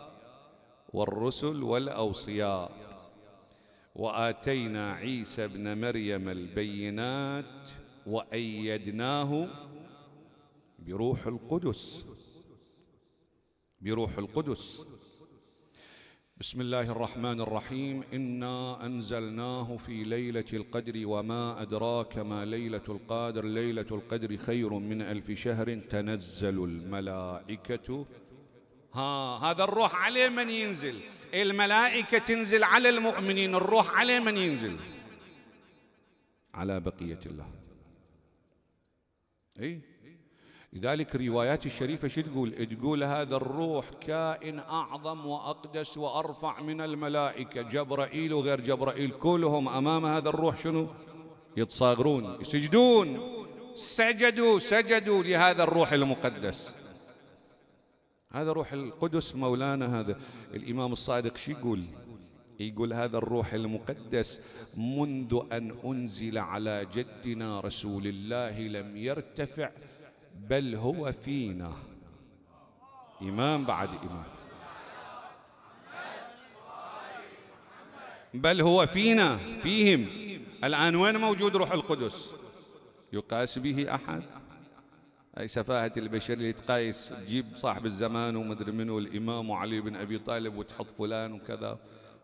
Speaker 1: والرسل والأوصياء وآتينا عيسى ابن مريم البينات وأيدناه بروح القدس بروح القدس بسم الله الرحمن الرحيم انا انزلناه في ليله القدر وما ادراك ما ليله القدر ليله القدر خير من الف شهر تنزل الملائكه ها هذا الروح عليه من ينزل الملائكه تنزل على المؤمنين الروح عليه من ينزل على بقيه الله اي لذلك الروايات الشريفة شو تقول تقول هذا الروح كائن أعظم وأقدس وأرفع من الملائكة جبرائيل وغير جبرائيل كلهم أمام هذا الروح شنو يتصاغرون يسجدون سجدوا سجدوا لهذا الروح المقدس هذا روح القدس مولانا هذا الإمام الصادق شو يقول يقول هذا الروح المقدس منذ أن أنزل على جدنا رسول الله لم يرتفع بل هو فينا إمام بعد إمام بل هو فينا فيهم الآن وين موجود روح القدس يقاس به أحد أي سفاهة البشر اللي تقايس تجيب صاحب الزمان ومدري منه الإمام وعلي بن أبي طالب وتحط فلان وكذا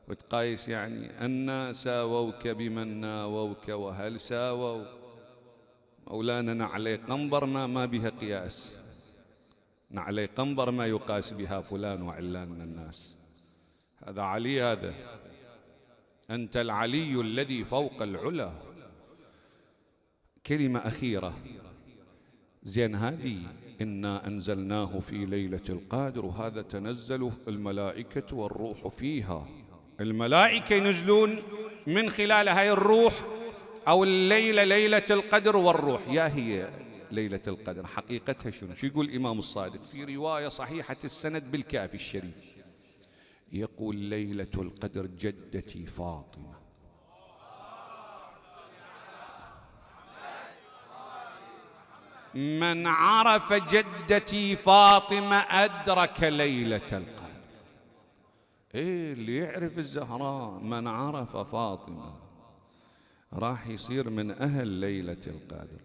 Speaker 1: وتقايس يعني أنا ساووك بمن ناووك وهل ساووك مولانا نعلي قنبر ما, ما بها قياس نعلي قنبر ما يقاس بها فلان وعلان من الناس هذا علي هذا أنت العلي الذي فوق العلا كلمة أخيرة زين هذه إنا أنزلناه في ليلة القادر وهذا تنزل الملائكة والروح فيها الملائكة ينزلون من خلال هاي الروح أو الليلة ليلة القدر والروح يا هي ليلة القدر حقيقتها شنو شو يقول الإمام الصادق في رواية صحيحة السند بالكافي الشريف يقول ليلة القدر جدتي فاطمة من عرف جدتي فاطمة أدرك ليلة القدر إيه اللي يعرف الزهراء من عرف فاطمة راح يصير من أهل ليلة القدر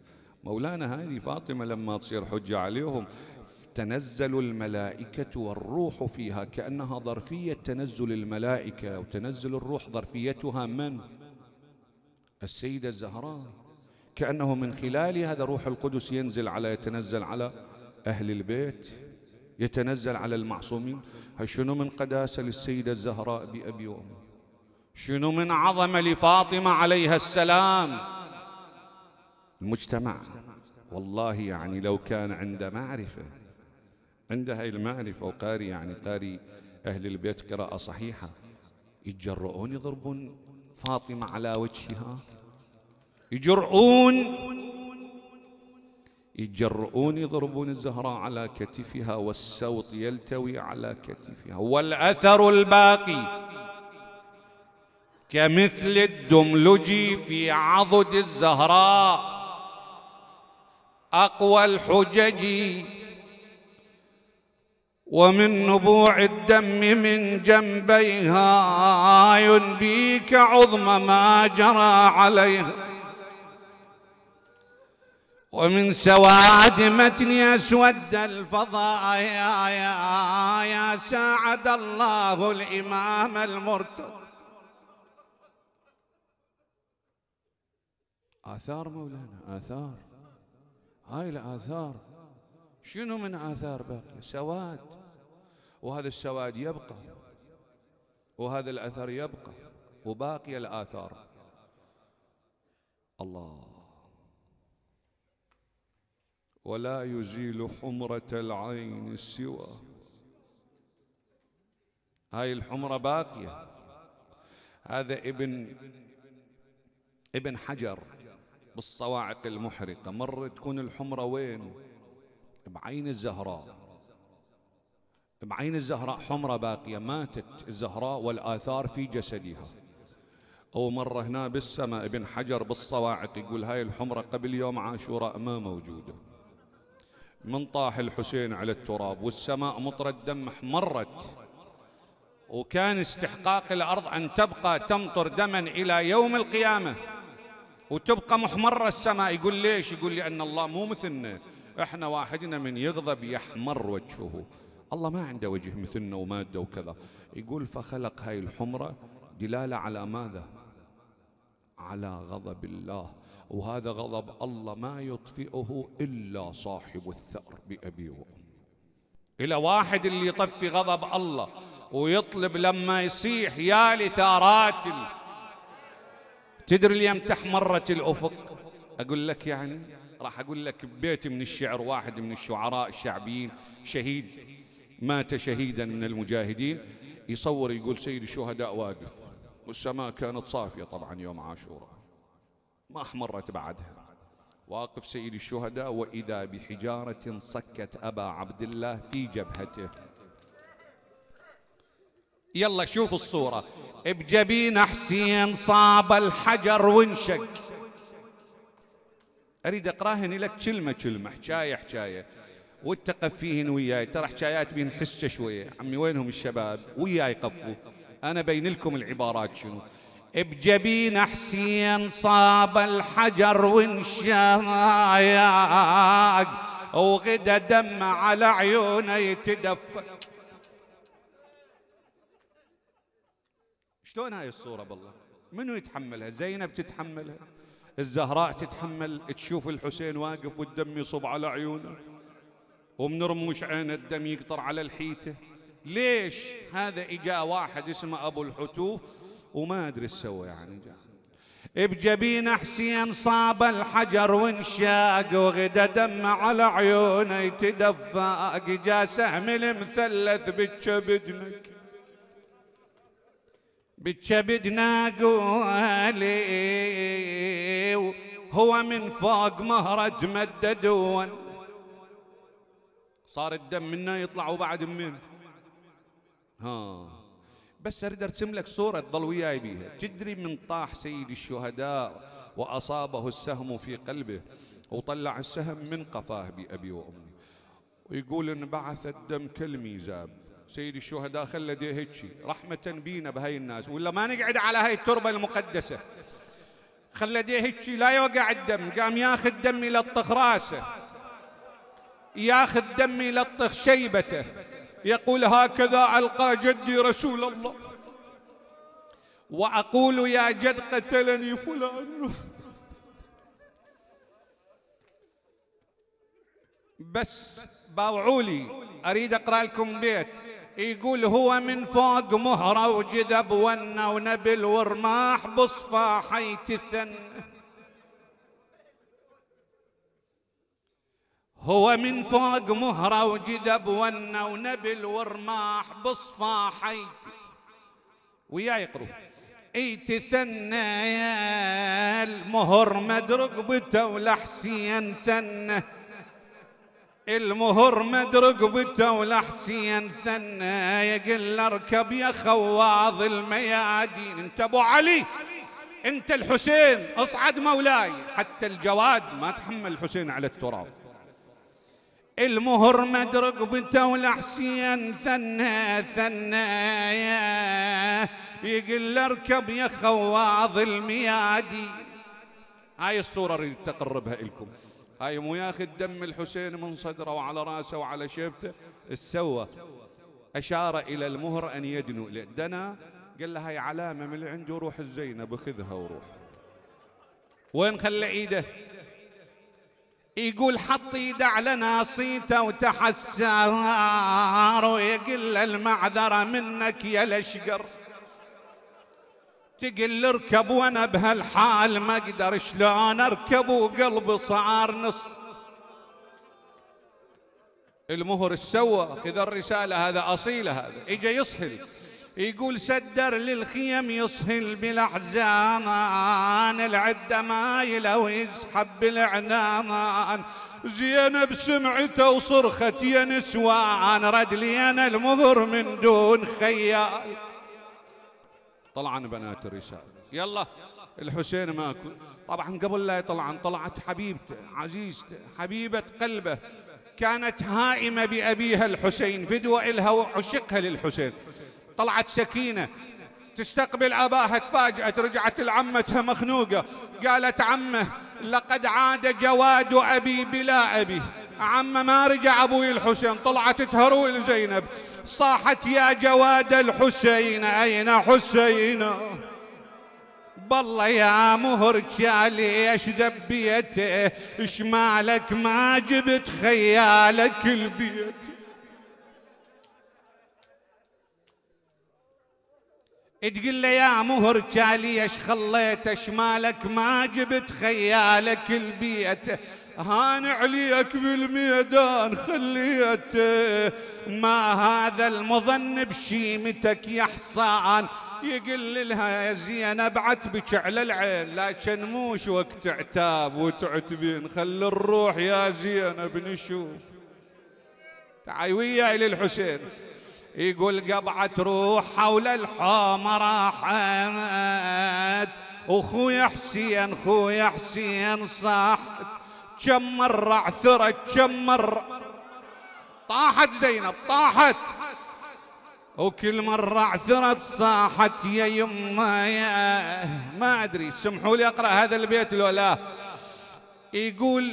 Speaker 1: مولانا هذه فاطمة لما تصير حجة عليهم تنزل الملائكة والروح فيها كأنها ظرفية تنزل الملائكة وتنزل الروح ظرفيتها من؟ السيدة الزهراء كأنه من خلال هذا روح القدس ينزل على يتنزل على أهل البيت يتنزل على المعصومين هل شنو من قداسة للسيدة الزهراء بأبي وأمي شنو من عظمة لفاطمة عليها السلام المجتمع والله يعني لو كان عنده معرفة عنده هاي المعرفة وقاري يعني قاري أهل البيت قراءة صحيحة يتجرؤون يضربون فاطمة على وجهها يجرؤون يجرؤون يضربون الزهراء على كتفها والسوط يلتوي على كتفها والأثر الباقي كمثل الدملجي في عضد الزهراء أقوى الحجج ومن نبوع الدم من جنبيها ينبيك عظم ما جرى عليها ومن سواد متن أسود الفضايا يا ساعد الله الإمام المرتضى آثار مولانا آثار هاي الآثار شنو من آثار باقي سواد وهذا السواد يبقى وهذا الأثر يبقى وباقي الآثار الله ولا يزيل حمرة العين سوى هاي الحمرة باقية هذا ابن ابن حجر بالصواعق المحرقة مرة تكون الحمرة وين بعين الزهراء بعين الزهراء حمرة باقية ماتت الزهراء والآثار في جسدها أو مرة هنا بالسماء ابن حجر بالصواعق يقول هاي الحمرة قبل يوم عاشوراء ما موجودة من طاح الحسين على التراب والسماء مطرة دم احمرت وكان استحقاق الأرض أن تبقى تمطر دما إلى يوم القيامة وتبقى محمرة السماء يقول ليش يقول لأن الله مو مثلنا احنا واحدنا من يغضب يحمر وجهه الله ما عنده وجه مثلنا ومادة وكذا يقول فخلق هاي الحمرة دلالة على ماذا على غضب الله وهذا غضب الله ما يطفئه إلا صاحب الثأر بأبي وأمي إلى واحد اللي يطفي غضب الله ويطلب لما يصيح يا لثارات تدري اليوم تحمرت الأفق أقول لك يعني راح أقول لك بيت من الشعر واحد من الشعراء الشعبيين شهيد مات شهيدا من المجاهدين يصور يقول سيد الشهداء واقف والسماء كانت صافية طبعا يوم عاشوراء ما أحمرت بعدها واقف سيد الشهداء وإذا بحجارة صكت أبا عبد الله في جبهته يلا شوف الصورة بجبين حسين صاب الحجر وانشق أريد أقراهن لك كلمة كلمة حكاية حكاية واتقف فيهن وياي ترى حكايات بين حسة شوية عمي وينهم الشباب وياي قفوا أنا بين لكم العبارات شنو بجبين حسين صاب الحجر وانشاق وغدا دم على عيونه يتدفق شلون هاي الصورة بالله منو يتحملها زينب تتحملها الزهراء تتحمل تشوف الحسين واقف والدم يصب على عيونه ومن رموش عينه الدم يقطر على الحيته ليش هذا اجا واحد اسمه ابو الحتوف وما ادري سوى يعني جا. بجبين حسين صاب الحجر وانشاق وغدا دم على عيونه يتدفق جا سهم المثلث بالكبد بكبدنا قوالي هو من فوق مهرج مددون صار الدم منا يطلع وبعد من ها بس اريد ارسم لك صوره تظل وياي بيها تدري من طاح سيد الشهداء واصابه السهم في قلبه وطلع السهم من قفاه بابي وامي ويقول انبعث الدم كالميزاب سيد الشهداء خلد هيجي رحمة بينا بهاي الناس ولا ما نقعد على هاي التربة المقدسة خلد هيجي لا يوقع الدم قام ياخذ دمي يلطخ راسه ياخذ دمي يلطخ شيبته يقول هكذا ألقى جدي رسول الله وأقول يا جد قتلني فلان بس باوعولي أريد أقرأ لكم بيت يقول هو من فوق مهرة وجذب ونا ونبل ورماح بصفاحي يتثن هو من فوق مهرة وجذب ونا ونبل ورماح بصفاحة ويا تثنى يا المهر مدرق بته ولحسين ثنه المهر مد رقبته لحسين ثنى يقل اركب يا خواض الميادين انت ابو علي انت الحسين اصعد مولاي حتى الجواد ما تحمل الحسين على التراب المهر مد رقبته لحسين حسين ثنى ثنى يقل اركب يا خواض الميادين هاي الصورة اريد تقربها لكم هاي مو ياخذ دم الحسين من صدره وعلى راسه وعلى شيبته السوى أشار إلى المهر أن يدنو دنا قال له هاي علامة من اللي عنده روح الزينب خذها وروح وين خلى إيده يقول حط ايده على ناصيته وتحسر ويقل المعذره منك يا الاشقر تقل اركب وانا بهالحال ما اقدر شلون اركب وقلبي صار نص المهر سوى خذ الرساله هذا اصيله هذا اجى يصهل يقول سدر للخيم يصهل بالاحزان العده مايله ويسحب بالاعنان زينب سمعته وصرخت يا نسوان رد لي انا المهر من دون خيال طلعن بنات الرسالة يلا الحسين ماكو طبعا قبل لا يطلعن طلعت حبيبته عزيزته حبيبة قلبه كانت هائمة بأبيها الحسين فدوة إلها وعشقها للحسين طلعت سكينة تستقبل أباها تفاجأت رجعت لعمتها مخنوقة قالت عمه لقد عاد جواد أبي بلا أبي عمه ما رجع أبوي الحسين طلعت تهرول لزينب صاحت يا جواد الحسين أين حسين بالله يا مهر جالي اش ذبيته اش مالك ما جبت خيالك البيت تقول له يا مهر جالي اش خليت اش مالك ما جبت خيالك البيت هان عليك بالميدان خليته مع هذا المظن بشيمتك يا حصان يقل لها يا زينب عتبك على العين لكن موش وقت عتاب وتعتبين خلي الروح يا زينب نشوف تعي وياي للحسين يقول قبعت روح حول الحوم راحت اخويا حسين اخويا حسين صاحت كم مرة عثرت كم مرة طاحت زينب طاحت وكل مرة عثرت صاحت يا يما يا ما أدري سمحوا لي أقرأ هذا البيت لو لا يقول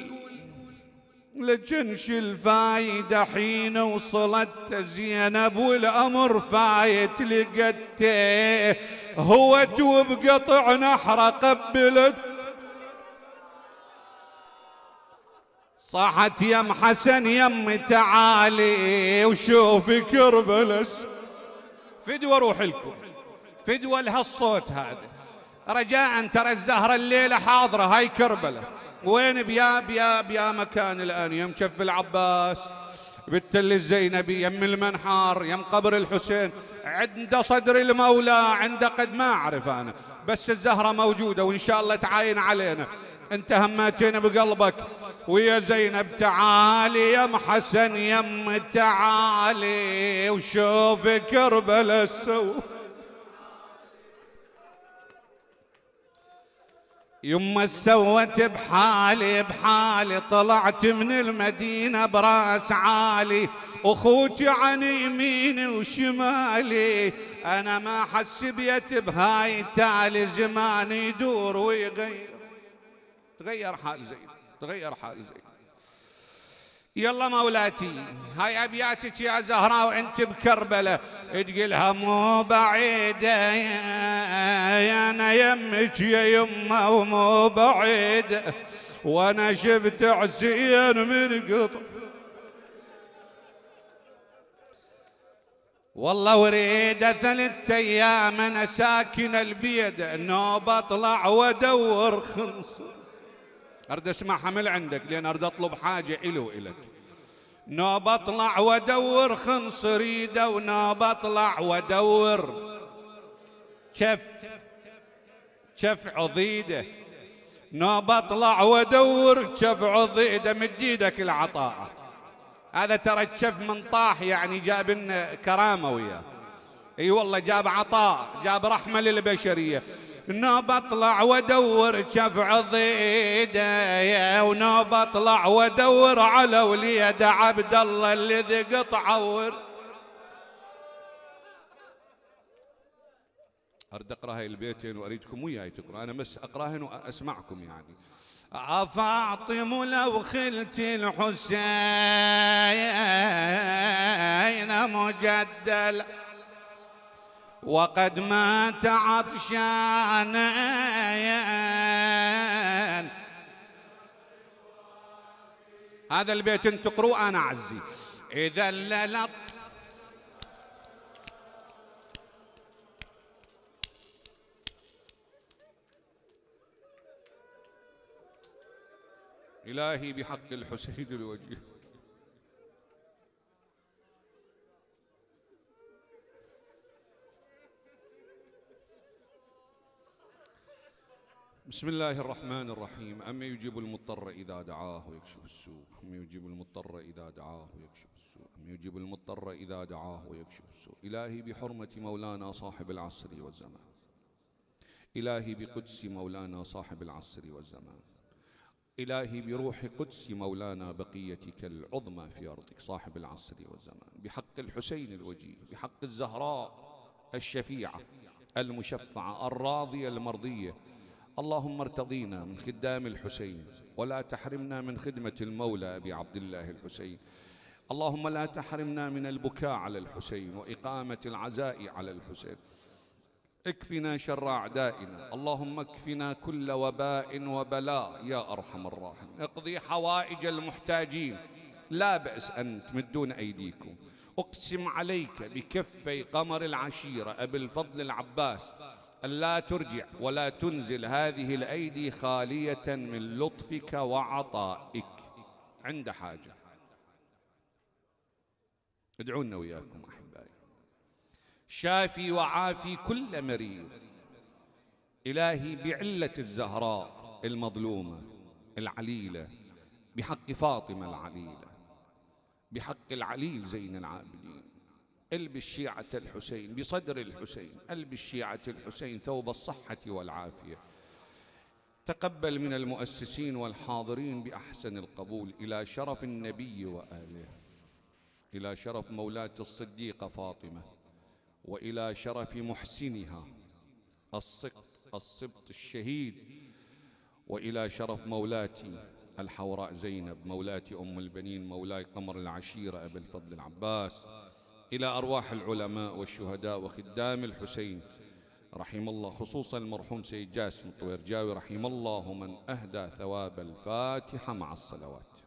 Speaker 1: لجنش الفايدة حين وصلت زينب والأمر فايت لقته هوت وبقطع نحرة قبلت صاحت يم حسن يم تعالي وشوفي كربلس فدوى روح لكم فدوى لها الصوت هذا رجاء ترى الزهرة الليلة حاضرة هاي كربلة وين بيا بيا بيا مكان الآن يم كف العباس بالتل الزينبي يم المنحار يم قبر الحسين عند صدر المولى عند قد ما أعرف أنا بس الزهرة موجودة وإن شاء الله تعاين علينا انت هماتين بقلبك ويا زينب تعالي يم حسن يم تعالي وشوف كربلاء سو يما سوت بحالي بحالي طلعت من المدينة براس عالي اخوتي عن يميني وشمالي انا ما حس بيت بهاي تالي زمان يدور ويغير تغير حال زين تغير حال زين يلا مولاتي هاي ابياتك يا زهراء وانت بكربله تقلها مو بعيده يا انا يمك يا يمه ومو بعيده وانا شفت حسين من قطر والله وريد ثلاث ايام انا ساكن البيد نوب اطلع وادور خنصر ارد اسمع حمل عندك لان ارد اطلب حاجه إلو والك نوب اطلع وادور خنص ريده ونوب اطلع وادور شف شف عضيده نوب اطلع وادور شف عضيده مد ايدك العطاء هذا ترى الشف من طاح يعني جاب لنا كرامه وياه اي والله جاب عطاء جاب رحمه للبشريه نوب اطلع وادور شفع ضيده ونوب اطلع وادور على وليد عبد الله الذي قطع ور ارد اقرا هاي البيتين واريدكم وياي تقرا انا بس اقراهن واسمعكم يعني أفاطم لو خلت الحسين مجدل وقد مات عطشانا هذا البيت انت تقروه انا اعزي اذا للط إلهي بحق الحسين الوجيه بسم الله الرحمن الرحيم أما يجيب المضطر إذا دعاه ويكشف السوء أما يجيب المضطر إذا دعاه ويكشف السوء أما يجيب المضطر إذا دعاه ويكشف السوء إلهي بحرمة مولانا صاحب العصر والزمان إلهي بقدس مولانا صاحب العصر والزمان إلهي بروح قدس مولانا بقيتك العظمى في أرضك صاحب العصر والزمان بحق الحسين الوجيه بحق الزهراء الشفيعة المشفعة الراضية المرضية اللهم ارتضينا من خدام الحسين ولا تحرمنا من خدمة المولى أبي عبد الله الحسين اللهم لا تحرمنا من البكاء على الحسين وإقامة العزاء على الحسين اكفنا شر أعدائنا اللهم اكفنا كل وباء وبلاء يا أرحم الراحمين اقضي حوائج المحتاجين لا بأس أن تمدون أيديكم أقسم عليك بكفي قمر العشيرة أبي الفضل العباس ألا ترجع ولا تنزل هذه الأيدي خالية من لطفك وعطائك عند حاجة ادعونا وياكم أحبائي شافي وعافي كل مريض إلهي بعلة الزهراء المظلومة العليلة بحق فاطمة العليلة بحق العليل زين العابدين قلب الشيعة الحسين بصدر الحسين قلب الشيعة الحسين ثوب الصحة والعافية تقبل من المؤسسين والحاضرين بأحسن القبول إلى شرف النبي وآله إلى شرف مولاة الصديقة فاطمة وإلى شرف محسنها الصقت السبط الشهيد وإلى شرف مولاتي الحوراء زينب مولاتي أم البنين مولاي قمر العشيرة أبي الفضل العباس إلى أرواح العلماء والشهداء وخدام الحسين رحم الله خصوصا المرحوم سيد جاسم الطويرجاوي رحم الله من أهدى ثواب الفاتحة مع الصلوات